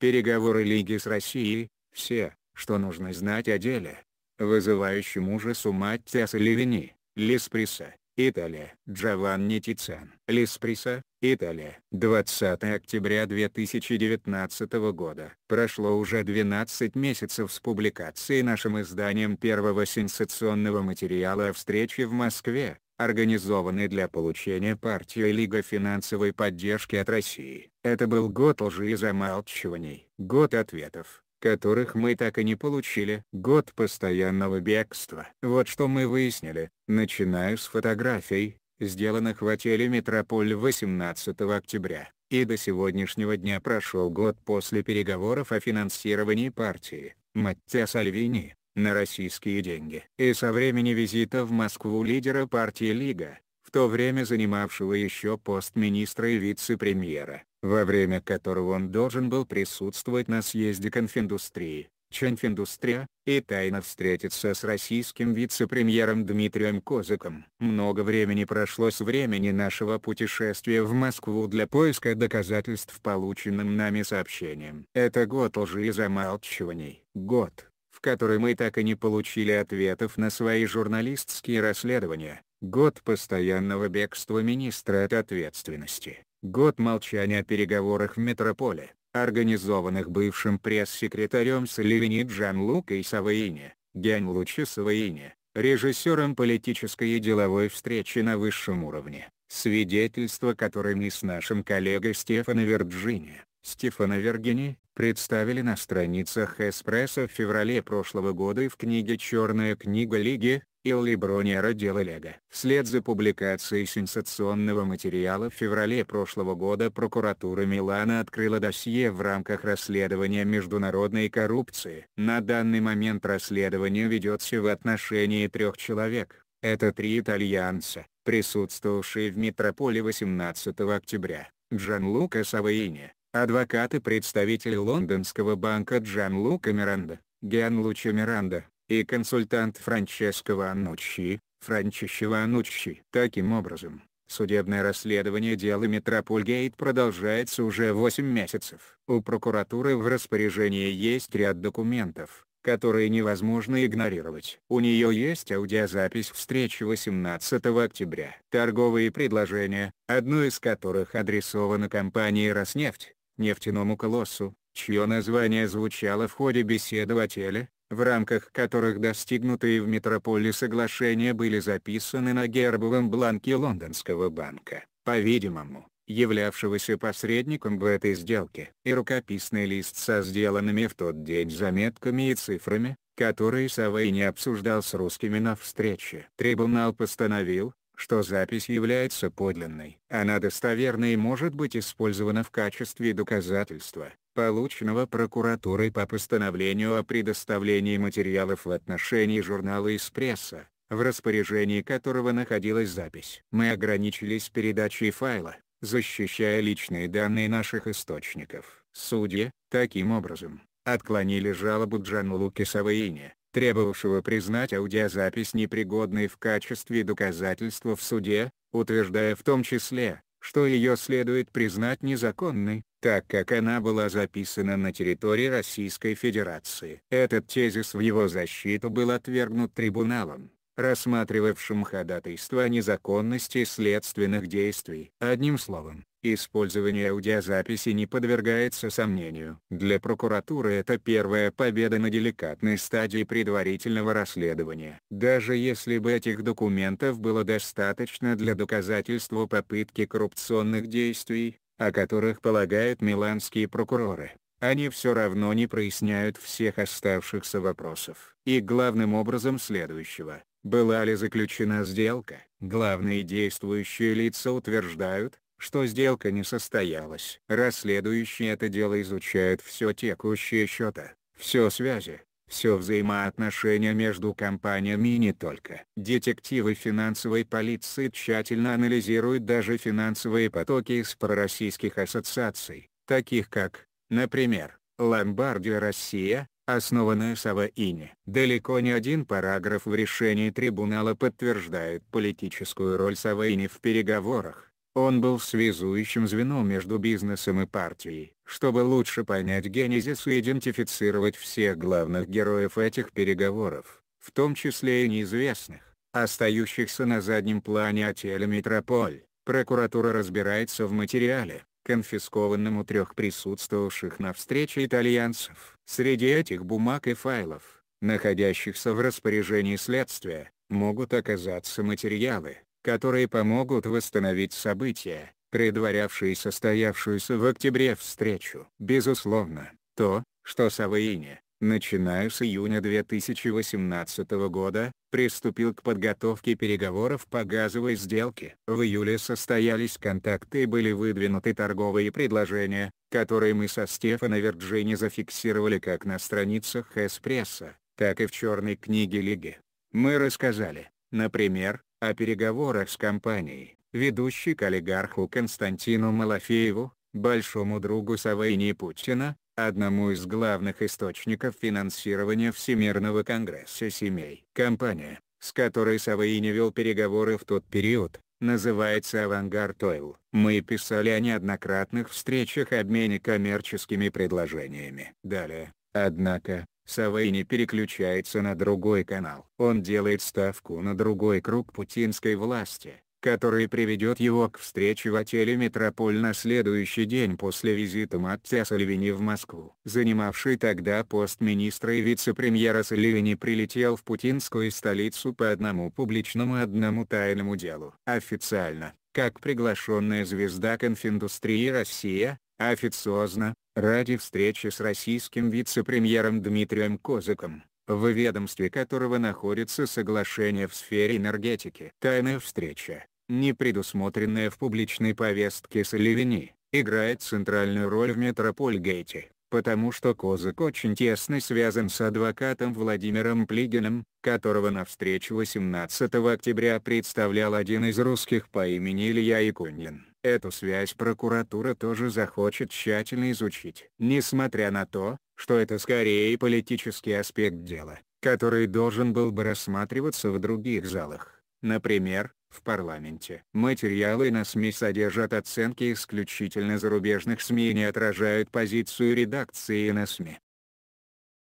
переговоры Лиги с Россией, все, что нужно знать о деле. вызывающем ужас ума Тиаса Левини, Леспреса, Италия. Джованни Тицан. Леспреса, Италия. 20 октября 2019 года. Прошло уже 12 месяцев с публикацией нашим изданием первого сенсационного материала о встрече в Москве, организованной для получения партии Лига финансовой поддержки от России. Это был год лжи и замалчиваний. Год ответов, которых мы так и не получили. Год постоянного бегства. Вот что мы выяснили, начиная с фотографий, сделанных в отеле «Метрополь» 18 октября, и до сегодняшнего дня прошел год после переговоров о финансировании партии, Маттеа Сальвини, на российские деньги. И со времени визита в Москву лидера партии «Лига», то время занимавшего еще пост министра и вице-премьера, во время которого он должен был присутствовать на съезде конфиндустрии, Чанфиндустрия, и тайно встретиться с российским вице-премьером Дмитрием Козыком. Много времени прошло с времени нашего путешествия в Москву для поиска доказательств полученным нами сообщением. Это год лжи и замалчиваний. Год, в который мы так и не получили ответов на свои журналистские расследования, Год постоянного бегства министра от ответственности. Год молчания о переговорах в метрополе, организованных бывшим пресс-секретарем Сливини Джан-Лукой Саваине, Гянь-Лучи Саваине, режиссером политической и деловой встречи на высшем уровне, свидетельство которой мы с нашим коллегой Стефано Верджини, Стефано Вергини, представили на страницах «Эспрессо» в феврале прошлого года и в книге «Черная книга Лиги», Илли Бронера дело Лего. Вслед за публикацией сенсационного материала в феврале прошлого года прокуратура Милана открыла досье в рамках расследования международной коррупции. На данный момент расследование ведется в отношении трех человек. Это три итальянца, присутствовавшие в метрополе 18 октября. Джанлука Саваини, адвокат и представитель лондонского банка Джанлука Миранда, Генлуча Миранда, и консультант Франческо Вануччи, Франчище Вануччи. Таким образом, судебное расследование дела Гейт продолжается уже 8 месяцев. У прокуратуры в распоряжении есть ряд документов, которые невозможно игнорировать. У нее есть аудиозапись встречи 18 октября. Торговые предложения, одно из которых адресовано компании «Роснефть», нефтяному колоссу, чье название звучало в ходе беседы в отеле, в рамках которых достигнутые в метрополе соглашения были записаны на гербовом бланке Лондонского банка, по-видимому, являвшегося посредником в этой сделке. И рукописный лист со сделанными в тот день заметками и цифрами, которые Савей не обсуждал с русскими на встрече. Трибунал постановил, что запись является подлинной. Она достоверна и может быть использована в качестве доказательства, полученного прокуратурой по постановлению о предоставлении материалов в отношении журнала «Эспрессо», в распоряжении которого находилась запись. Мы ограничились передачей файла, защищая личные данные наших источников. Судьи, таким образом, отклонили жалобу Джану Лукисоваине, требовавшего признать аудиозапись непригодной в качестве доказательства в суде, утверждая в том числе, что ее следует признать незаконной, так как она была записана на территории Российской Федерации. Этот тезис в его защиту был отвергнут трибуналом, рассматривавшим ходатайство о незаконности следственных действий. Одним словом, Использование аудиозаписи не подвергается сомнению. Для прокуратуры это первая победа на деликатной стадии предварительного расследования. Даже если бы этих документов было достаточно для доказательства попытки коррупционных действий, о которых полагают миланские прокуроры, они все равно не проясняют всех оставшихся вопросов. И главным образом следующего. Была ли заключена сделка? Главные действующие лица утверждают, что сделка не состоялась. Расследующие это дело изучают все текущие счета, все связи, все взаимоотношения между компаниями и не только. Детективы финансовой полиции тщательно анализируют даже финансовые потоки из пророссийских ассоциаций, таких как, например, «Ломбардия Россия», основанная Саваини. Далеко не один параграф в решении трибунала подтверждает политическую роль Саваини в переговорах он был связующим звеном между бизнесом и партией. Чтобы лучше понять генезис и идентифицировать всех главных героев этих переговоров, в том числе и неизвестных, остающихся на заднем плане отеля «Метрополь», прокуратура разбирается в материале, конфискованном у трех присутствовавших на встрече итальянцев. Среди этих бумаг и файлов, находящихся в распоряжении следствия, могут оказаться материалы, которые помогут восстановить события, предварявшие состоявшуюся в октябре встречу. Безусловно, то, что Саваине, начиная с июня 2018 года, приступил к подготовке переговоров по газовой сделке. В июле состоялись контакты и были выдвинуты торговые предложения, которые мы со Стефано Верджини зафиксировали как на страницах «Эспрессо», так и в «Черной книге Лиги». Мы рассказали, например, о переговорах с компанией, ведущий к олигарху Константину Малафееву, большому другу Савейни Путина, одному из главных источников финансирования Всемирного конгресса семей. Компания, с которой Савейни вел переговоры в тот период, называется «Авангард Ойл». Мы писали о неоднократных встречах и обмене коммерческими предложениями. Далее, однако, Савей не переключается на другой канал. Он делает ставку на другой круг путинской власти, который приведет его к встрече в отеле «Метрополь» на следующий день после визита Маттея Сальвини в Москву. Занимавший тогда пост министра и вице-премьера Сальвини прилетел в путинскую столицу по одному публичному одному тайному делу. Официально, как приглашенная звезда конфиндустрии «Россия», официозно, ради встречи с российским вице-премьером Дмитрием Козыком, в ведомстве которого находится соглашение в сфере энергетики. Тайная встреча, не предусмотренная в публичной повестке Соливини, играет центральную роль в Гейте, потому что Козык очень тесно связан с адвокатом Владимиром Плигиным, которого на встрече 18 октября представлял один из русских по имени Илья Якунин. Эту связь прокуратура тоже захочет тщательно изучить. Несмотря на то, что это скорее политический аспект дела, который должен был бы рассматриваться в других залах, например, в парламенте. Материалы на СМИ содержат оценки исключительно зарубежных СМИ и не отражают позицию редакции на СМИ.